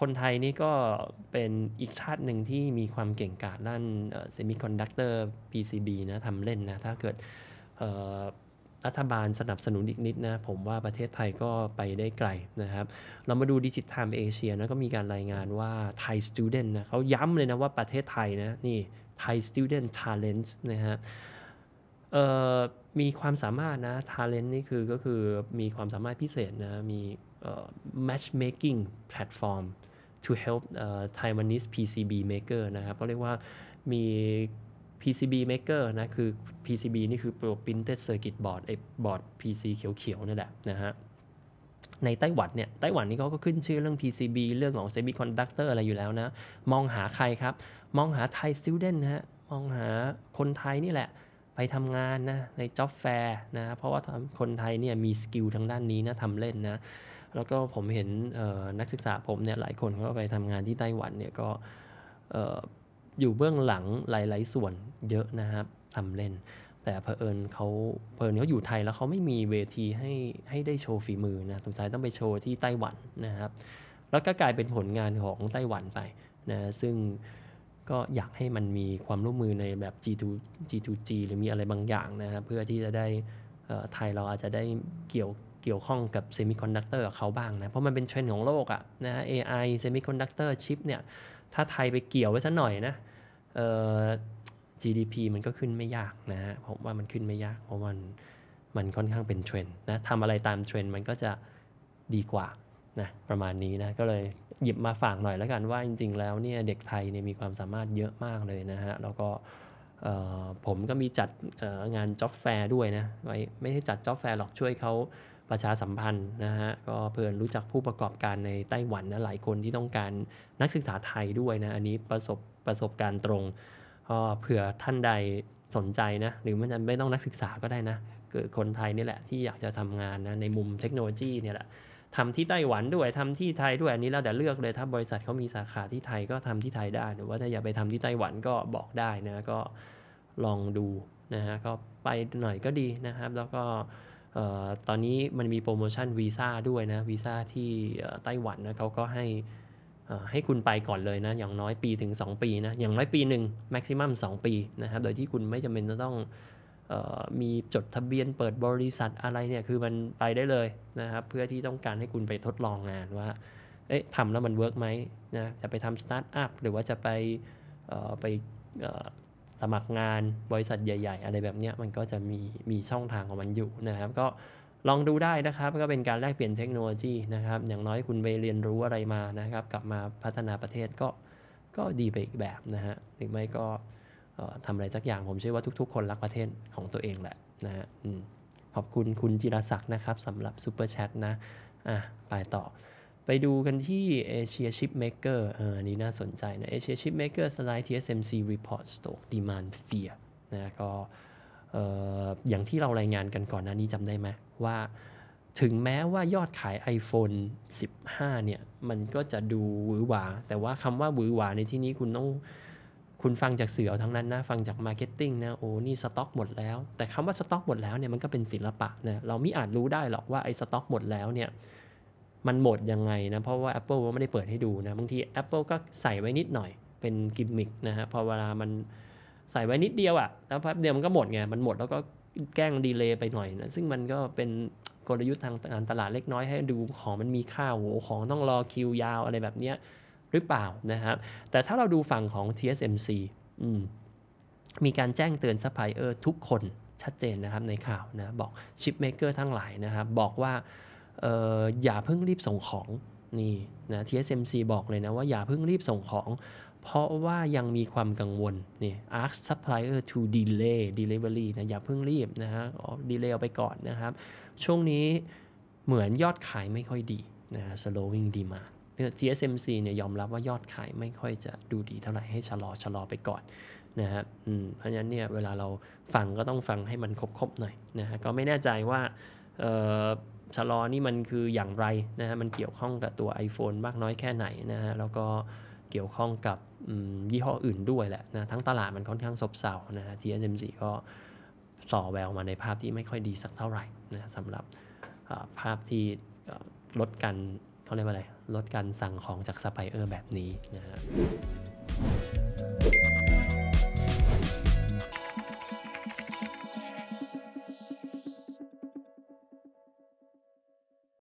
คนไทยนี่ก็เป็นอีกชาติหนึ่งที่มีความเก่งกาจด้านเซมิคอนดักเตอร์ PCB นะทำเล่นนะ ถ้าเกิดรัฐบาลสนับสนุนอีกนิดนะ ผมว่าประเทศไทยก็ไปได้ไกลนะครับ เรามาดูดิจิทัลเอเชียนะก็มีการรายงานว่าไทยสตูเดนต์นะเขาย้ำเลยนะว่าประเทศไทยนะ นี่ไทยสตูเดนต์ชาเลนจ์นะฮะมีความสามารถนะาเลนต์นี่คือก็คือมีความสามารถพิเศษนะมี matchmaking platform to help Taiwanese PCB maker นะครับเขาเรียกว่ามี PCB maker นะคือ PCB นี่คือ printed circuit board ไอ้บอร์ด PC เขียวๆนั่นแหละนะฮะในไต้หวันเนี่ย ไต้หวันนี่เขาก็ขึ้นชื่อเรื่อง PCB เรื่องของ semiconductor อะไรอยู่แล้วนะ มองหาใครครับ มองหาไทย student นะฮะมองหาคนไทยนี่แหละไปทำงานนะใน job fair นะเพราะว่าคนไทยเนี่ยมีสกิลทางด้านนี้นะทำเล่นนะแล้วก็ผมเห็นนักศึกษาผมเนี่ยหลายคนก็ไปทำงานที่ไต้หวันเนี่ยก็อยู่เบื้องหลังหลายๆส่วนเยอะนะครับทำเล่น แต่เผอิญเขาเผอิญเขาอยู่ไทยแล้วเขาไม่มีเวทีให้ให้ได้โชว์ฝีมือนะสุดท้ายต้องไปโชว์ที่ไต้หวันนะครับแล้วก็กลายเป็นผลงานของไต้หวันไปนะซึ่งก็อยากให้มันมีความร่วมมือในแบบ G2 G2G หรือมีอะไรบางอย่างนะครับเพื่อที่จะได้ไทยเราอาจจะได้เกี่ยวเกี่ยวข้องกับเซมิคอนดักเตอร์เขาบ้างนะ เพราะมันเป็นเทรนด์ของโลกอะนะฮะ AI เซมิคอนดักเตอร์ชิปเนี่ย ถ้าไทยไปเกี่ยวไว้สักหน่อยนะ GDP มันก็ขึ้นไม่ยากนะฮะ ผมว่ามันขึ้นไม่ยาก เพราะมันมันค่อนข้างเป็นเทรนด์นะทำอะไรตามเทรนด์มันก็จะดีกว่านะประมาณนี้นะ ก็เลยหยิบมาฝากหน่อยแล้วกันว่าจริงๆแล้วเนี่ย เด็กไทยเนี่ยมีความสามารถเยอะมากเลยนะฮะแล้วก็ผมก็มีจัดงานจ็อ f แฟร์ด้วยนะไว้ไม่ใช่จัดจ็อ f แฟร์หรอกช่วยเขาประชาสัมพันธ์นะฮะก็เพื่อนรู้จักผู้ประกอบการในไต้หวันนะหลายคนที่ต้องการนักศึกษาไทยด้วยนะอันนี้ประสบประสบการณ์ตรงก็เผื่อท่านใดสนใจนะหรือไมเป็นไม่ต้องนักศึกษาก็ได้นะเกิดคนไทยนี่แหละที่อยากจะทำงานนะในมุมเทคโนโลยีเนี่ยแหละทำที่ไต้หวันด้วยทำที่ไทยด้วยอันนี้แล้วแต่เลือกเลยถ้าบริษัทเขามีสาขาที่ไทยก็ทำที่ไทยได้หรือว่าถ้าอยากไปทำที่ไต้หวันก็บอกได้นะก็ลองดูนะฮะก็ไปหน่อยก็ดีนะครับ แล้วก็ตอนนี้มันมีโปรโมชั่นวีซ่าด้วยนะวีซ่าที่ไต้หวันนะเขาก็ให้ให้คุณไปก่อนเลยนะอย่างน้อยปีถึง 2 ปีนะอย่างน้อยปีหนึ่งม็กซิมัม2ปีนะครับโดยที่คุณไม่จำเป็นจะต้องออมีจดทะเบียนเปิดบริษัทอะไรเนี่ยคือมันไปได้เลยนะครับเพื่อที่ต้องการให้คุณไปทดลองงานว่าเอ๊ะทำแล้วมันเวิร์กไหมนะจะไปทำสตาร์ทอัพหรือว่าจะไปไปสมัครงานบริษัทใหญ่ๆ อะไรแบบนี้มันก็จะมีมีช่องทางของมันอยู่นะครับก็ลองดูได้นะครับ ก็เป็นการแลกเปลี่ยนเทคโนโลยีนะครับอย่างน้อยคุณไปเรียนรู้อะไรมานะครับกลับมาพัฒนาประเทศก็ก็ดีไปอีกแบบนะฮะหรือไม่ก็ทำอะไรสักอย่างผมเชื่อว่าทุกๆคนรักประเทศของตัวเองแหละนะฮะขอบคุณคุณจิรศักดิ์นะครับสำหรับซูเปอร์แชทนะอ่ะไปต่อไปดูกันที่ Asia Chipmaker เออันนี้น่าสนใจนะ Asia Chipmaker Slide TSMC Report Stock Demand Fear นะก็อย่างที่เรารายงานกันก่อนหน้านี้จำได้ไหมว่า ถึงแม้ว่ายอดขาย iPhone 15 เนี่ย มันก็จะดูหวือหวา แต่ว่าคำว่าหวือหวาในที่นี้คุณต้อง คุณฟังจากสื่อเอาทั้งนั้นนะ ฟังจากมาร์เก็ตติ้งนะ โอ้ นี่สต็อกหมดแล้ว แต่คำว่าสต็อกหมดแล้วเนี่ย มันก็เป็นศิลปะนะ เราไม่อาจรู้ได้หรอกว่าไอ้สต็อกหมดแล้วเนี่ยมันหมดยังไงนะ เพราะว่า Apple ก็ไม่ได้เปิดให้ดูนะบางที Apple ก็ใส่ไว้นิดหน่อยเป็นกิมมิคนะฮะพอเวลามันใส่ไว้นิดเดียวอะ่ะแล้วแป๊บเดียวมันก็หมดไง มันหมดแล้วก็แกล้งดีเลย์ไปหน่อยนะซึ่งมันก็เป็นกลยุทธ์ทางการตลาดเล็กน้อยให้ดูของมันมีค่าโหของต้องรอคิวยาวอะไรแบบเนี้ยหรือเปล่านะครับ แต่ถ้าเราดูฝั่งของ TSMC อืมมีการแจ้งเตือนซัพพลายเออร์ทุกคนชัดเจนนะครับในข่าวนะบอกชิปเมเกอร์ทั้งหลายนะครับบอกว่าอออย่าเพิ่งรีบส่งของ นี่นะ TSMC บอกเลยนะว่าอย่าเพิ่งรีบส่งของ เพราะว่ายังมีความกังวลนี่ ask supplier to delay delivery นะอย่าเพิ่งรีบนะฮะ delay เอาไปก่อนนะครับ ช่วงนี้เหมือนยอดขายไม่ค่อยดีนะ slowing demand TSMC เนี่ยยอมรับว่ายอดขายไม่ค่อยจะดูดีเท่าไหร่ ให้ชะลอชะลอไปก่อนนะฮะเพราะฉะนั้นเนี่ยเวลาเรา ฟังก็ต้องฟังให้มันครบๆหน่อยนะฮะก็ไม่แน่ใจว่าชะลอ นี่ มันคือ อย่างไร นะฮะ มันเกี่ยวข้องกับตัว iPhone มากน้อยแค่ไหน นะฮะ แล้วก็เกี่ยวข้องกับยี่ห้อ อื่นด้วย แหละ นะทั้งตลาดมันค่อนข้าง ซบเซา นะฮะ TSMC ก็ ส่อแววมาในภาพที่ไม่ค่อยดีสักเท่าไหร่นะสำหรับภาพที่ลด การเขาเรียกว่า อะไร ลด การ สั่งของจากซัพพลายเออร์แบบนี้ นะฮะ